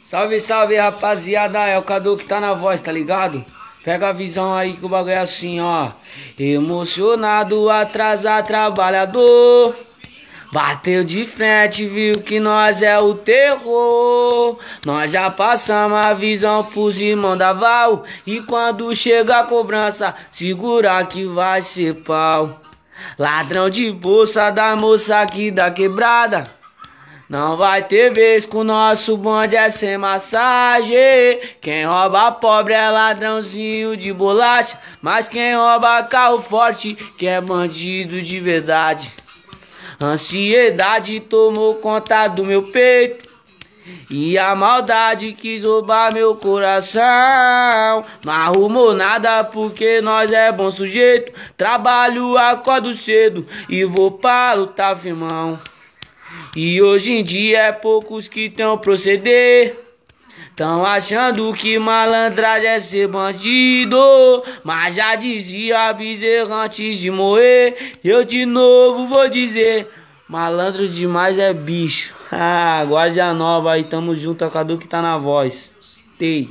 Salve, salve, rapaziada. É o Cadu que tá na voz, tá ligado? Pega a visão aí que o bagulho é assim, ó. Emocionado, atrasar trabalhador. Bateu de frente, viu que nós é o terror. Nós já passamos a visão pros irmãos da Val. E quando chega a cobrança, segura que vai ser pau. Ladrão de bolsa da moça aqui da quebrada. Não vai ter vez com nosso bonde é sem massagem. Quem rouba pobre é ladrãozinho de bolacha. Mas quem rouba carro forte, que é bandido de verdade. Ansiedade tomou conta do meu peito. E a maldade quis roubar meu coração. Não arrumou nada porque nós é bom sujeito. Trabalho, acordo cedo e vou para o firmão. E hoje em dia é poucos que tão proceder. Tão achando que malandragem é ser bandido. Mas já dizia bezerra antes de morrer. Eu de novo vou dizer: malandro demais é bicho. Ah, guarda nova aí, tamo junto, a é Cadu que tá na voz. Tei.